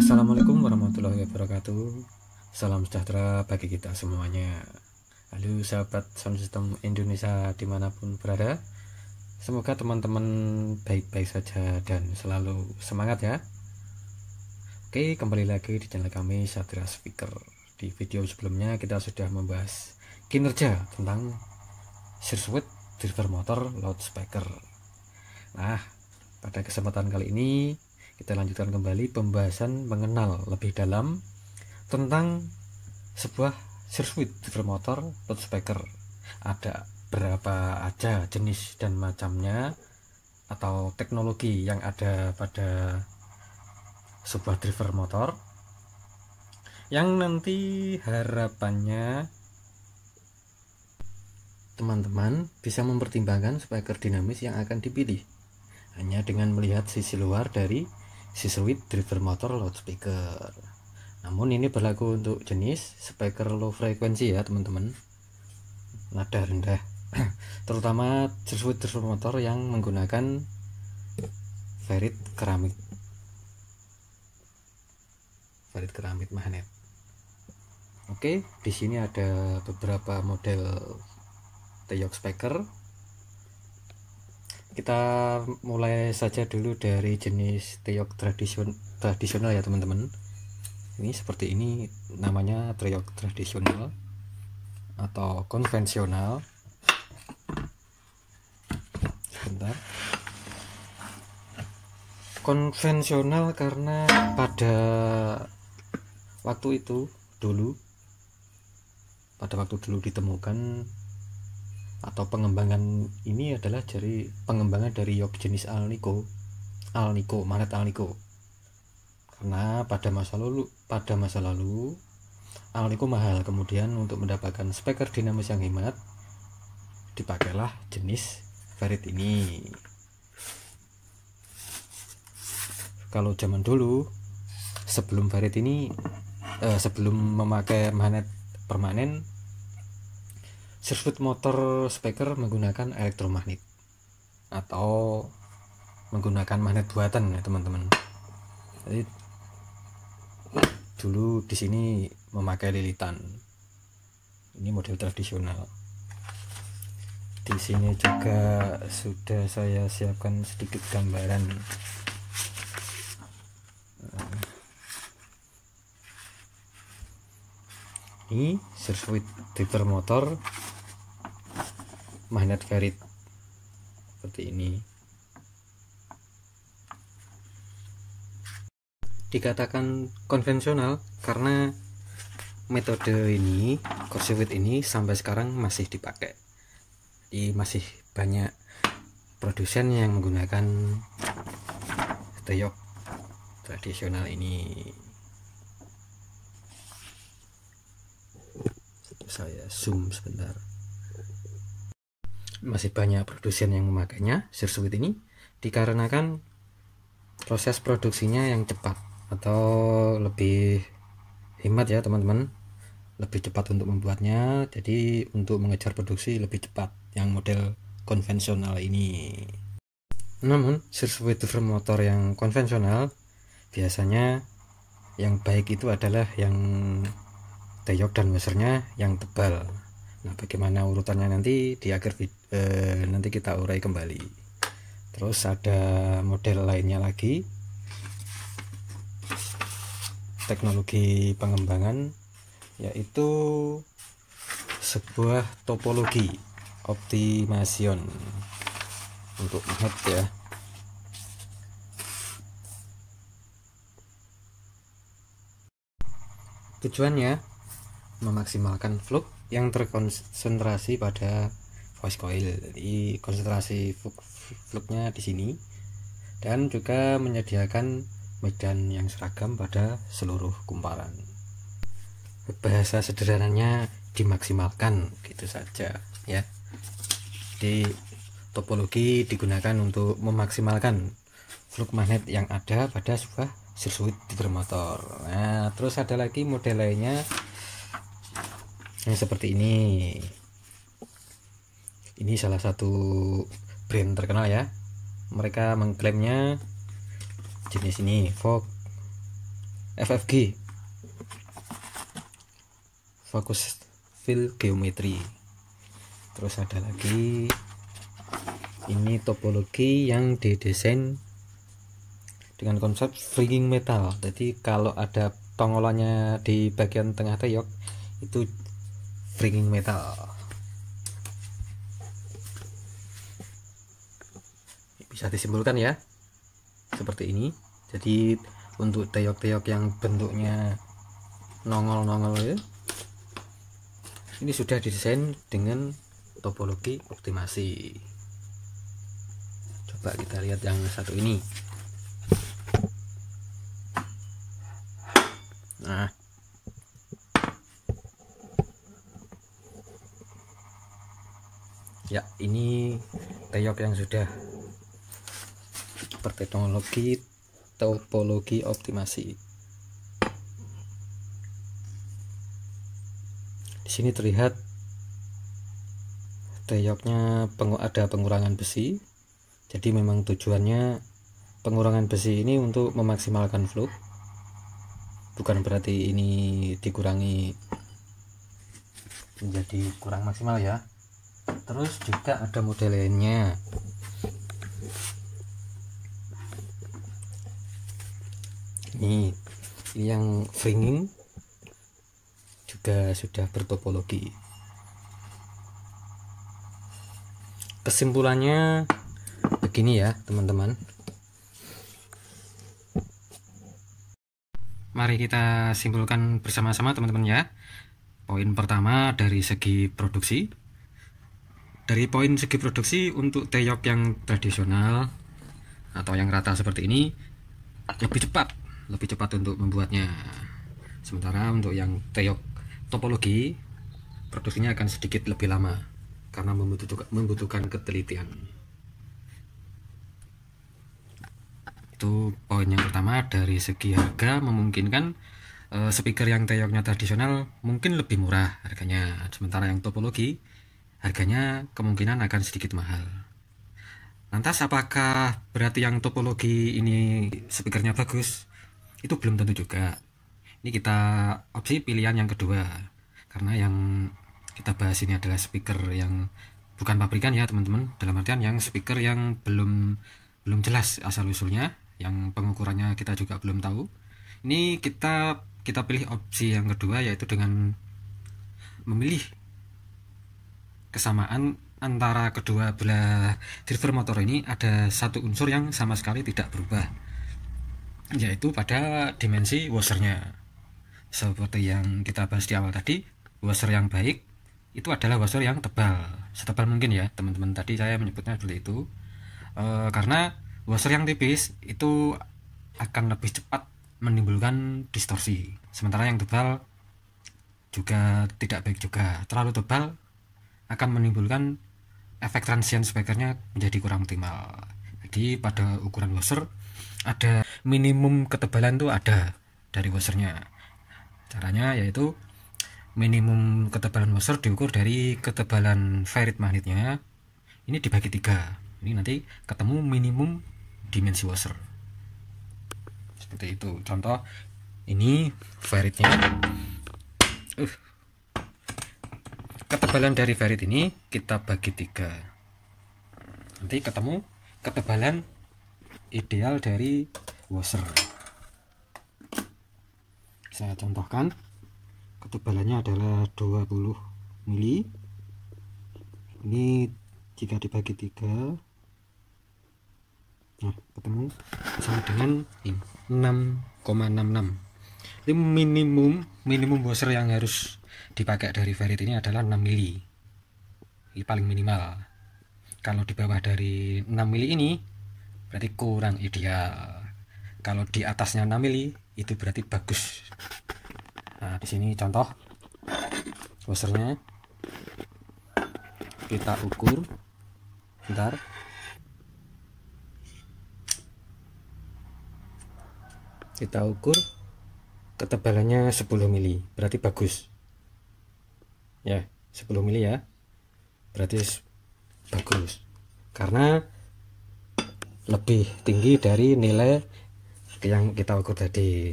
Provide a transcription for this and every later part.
Assalamualaikum warahmatullahi wabarakatuh Salam sejahtera bagi kita semuanya Halo sahabat sound system Indonesia dimanapun berada Semoga teman-teman baik-baik saja dan selalu semangat ya Oke kembali lagi di channel kami Satria Speaker Di video sebelumnya kita sudah membahas kinerja tentang Sirsuit driver motor loudspeaker Nah, pada kesempatan kali ini kita lanjutkan kembali pembahasan mengenal lebih dalam tentang sebuah sirkuit motor atau speaker. Ada berapa aja jenis dan macamnya atau teknologi yang ada pada sebuah driver motor yang nanti harapannya teman-teman bisa mempertimbangkan speaker dinamis yang akan dipilih hanya dengan melihat sisi luar dari sisi driver motor loudspeaker. Namun ini berlaku untuk jenis speaker low frequency ya teman-teman. Nada rendah. Terutama sirkuit driver motor yang menggunakan ferrit keramik. Ferrit keramik magnet. Oke, di sini ada beberapa model Teyok speaker kita mulai saja dulu dari jenis triok tradisional tradisional ya teman-teman ini seperti ini namanya triok tradisional atau konvensional sebentar konvensional karena pada waktu itu dulu pada waktu dulu ditemukan atau pengembangan ini adalah dari pengembangan dari yok jenis alnico alnico manet alnico karena pada masa lalu pada masa lalu alnico mahal kemudian untuk mendapatkan speaker dinamis yang hemat dipakailah jenis Ferit ini kalau zaman dulu sebelum Ferit ini eh, sebelum memakai magnet permanen Sirkuit motor speaker menggunakan elektromagnet atau menggunakan magnet buatan ya teman-teman. Jadi dulu di sini memakai lilitan. Ini model tradisional. Di sini juga sudah saya siapkan sedikit gambaran ini sirkuit tiper motor magnet ferit seperti ini dikatakan konvensional karena metode ini korsifit ini sampai sekarang masih dipakai di masih banyak produsen yang menggunakan teyok tradisional ini saya zoom sebentar masih banyak produsen yang memakainya sirsuit ini dikarenakan proses produksinya yang cepat atau lebih hemat ya teman-teman lebih cepat untuk membuatnya jadi untuk mengejar produksi lebih cepat yang model konvensional ini namun sirsuit woofer motor yang konvensional biasanya yang baik itu adalah yang teyok dan mesernya yang tebal nah bagaimana urutannya nanti di akhir video eh, nanti kita urai kembali terus ada model lainnya lagi teknologi pengembangan yaitu sebuah topologi optimasion untuk head ya tujuannya memaksimalkan flux yang terkonsentrasi pada voice coil jadi konsentrasi fluknya di sini dan juga menyediakan medan yang seragam pada seluruh kumparan bahasa sederhananya dimaksimalkan gitu saja ya di topologi digunakan untuk memaksimalkan fluk magnet yang ada pada sebuah sirkuit motor. nah terus ada lagi model lainnya yang seperti ini ini salah satu brand terkenal ya mereka mengklaimnya jenis ini Fog FFG fokus Fill Geometry terus ada lagi ini topologi yang didesain dengan konsep freaking metal jadi kalau ada tongolannya di bagian tengah teyok itu freaking metal bisa disimpulkan ya seperti ini jadi untuk teok-teok yang bentuknya nongol-nongol ya ini sudah didesain dengan topologi optimasi coba kita lihat yang satu ini nah ya ini teok yang sudah seperti teknologi topologi optimasi di sini terlihat teoknya peng ada pengurangan besi jadi memang tujuannya pengurangan besi ini untuk memaksimalkan flux bukan berarti ini dikurangi menjadi kurang maksimal ya terus juga ada modelnya ini ini yang fringing juga sudah bertopologi kesimpulannya begini ya teman-teman mari kita simpulkan bersama-sama teman-teman ya poin pertama dari segi produksi dari poin segi produksi untuk teyok yang tradisional atau yang rata seperti ini lebih cepat lebih cepat untuk membuatnya sementara untuk yang teok topologi produksinya akan sedikit lebih lama karena membutuhkan, membutuhkan ketelitian itu poin yang pertama dari segi harga memungkinkan e, speaker yang teoknya tradisional mungkin lebih murah harganya sementara yang topologi harganya kemungkinan akan sedikit mahal lantas apakah berarti yang topologi ini speakernya bagus itu belum tentu juga ini kita opsi pilihan yang kedua karena yang kita bahas ini adalah speaker yang bukan pabrikan ya teman-teman dalam artian yang speaker yang belum belum jelas asal usulnya yang pengukurannya kita juga belum tahu ini kita kita pilih opsi yang kedua yaitu dengan memilih kesamaan antara kedua belah driver motor ini ada satu unsur yang sama sekali tidak berubah yaitu pada dimensi washernya seperti yang kita bahas di awal tadi washer yang baik itu adalah washer yang tebal setebal mungkin ya teman-teman tadi saya menyebutnya seperti itu e, karena washer yang tipis itu akan lebih cepat menimbulkan distorsi sementara yang tebal juga tidak baik juga terlalu tebal akan menimbulkan efek transient speakernya menjadi kurang optimal jadi pada ukuran washer ada minimum ketebalan tuh ada dari washernya caranya yaitu minimum ketebalan washer diukur dari ketebalan ferrit magnetnya ini dibagi tiga ini nanti ketemu minimum dimensi washer seperti itu contoh ini ferritnya uh. ketebalan dari ferrit ini kita bagi tiga nanti ketemu ketebalan ideal dari washer saya contohkan ketebalannya adalah 20 mili ini jika dibagi tiga nah ketemu sama dengan enam 6,66 ini minimum minimum washer yang harus dipakai dari Ferit ini adalah 6 mili ini paling minimal kalau di bawah dari 6 mili ini berarti kurang ideal kalau di atasnya 6 mili itu berarti bagus nah di sini contoh washernya kita ukur bentar kita ukur ketebalannya 10 mili berarti bagus ya 10 mili ya berarti bagus karena lebih tinggi dari nilai yang kita ukur tadi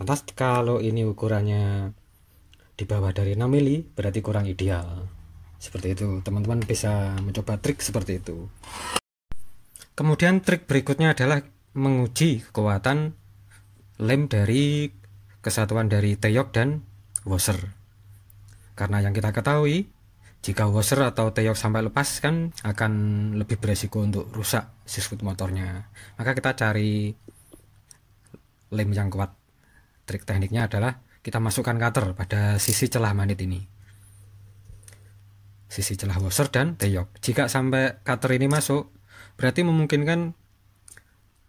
lantas kalau ini ukurannya di bawah dari 6 mili berarti kurang ideal seperti itu teman-teman bisa mencoba trik seperti itu kemudian trik berikutnya adalah menguji kekuatan lem dari kesatuan dari teyok dan washer karena yang kita ketahui jika washer atau teok sampai lepas kan akan lebih beresiko untuk rusak sirkuit motornya maka kita cari lem yang kuat trik tekniknya adalah kita masukkan cutter pada sisi celah manit ini sisi celah washer dan teok. jika sampai cutter ini masuk berarti memungkinkan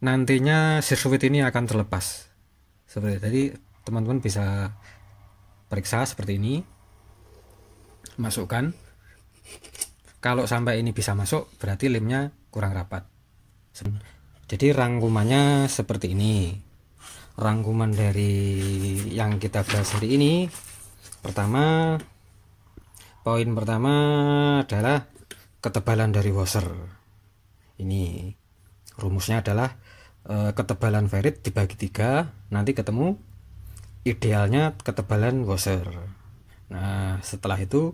nantinya sirkuit ini akan terlepas seperti tadi teman-teman bisa periksa seperti ini masukkan kalau sampai ini bisa masuk berarti lemnya kurang rapat jadi rangkumannya seperti ini rangkuman dari yang kita bahas hari ini pertama poin pertama adalah ketebalan dari washer ini rumusnya adalah e, ketebalan ferit dibagi tiga nanti ketemu idealnya ketebalan washer Nah, setelah itu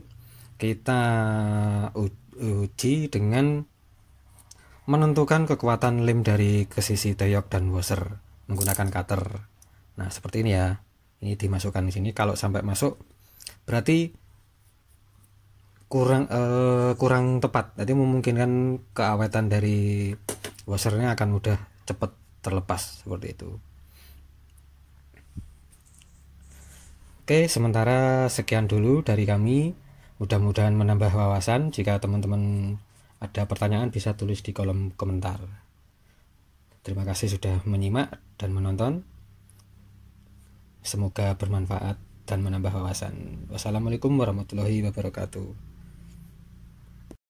kita uji dengan menentukan kekuatan lem dari ke sisi teyok dan washer menggunakan cutter. Nah, seperti ini ya. Ini dimasukkan di sini kalau sampai masuk berarti kurang eh, kurang tepat. Jadi memungkinkan keawetan dari washernya akan mudah cepat terlepas seperti itu. Oke, sementara sekian dulu dari kami. Mudah-mudahan menambah wawasan. Jika teman-teman ada pertanyaan bisa tulis di kolom komentar. Terima kasih sudah menyimak dan menonton. Semoga bermanfaat dan menambah wawasan. Wassalamualaikum warahmatullahi wabarakatuh.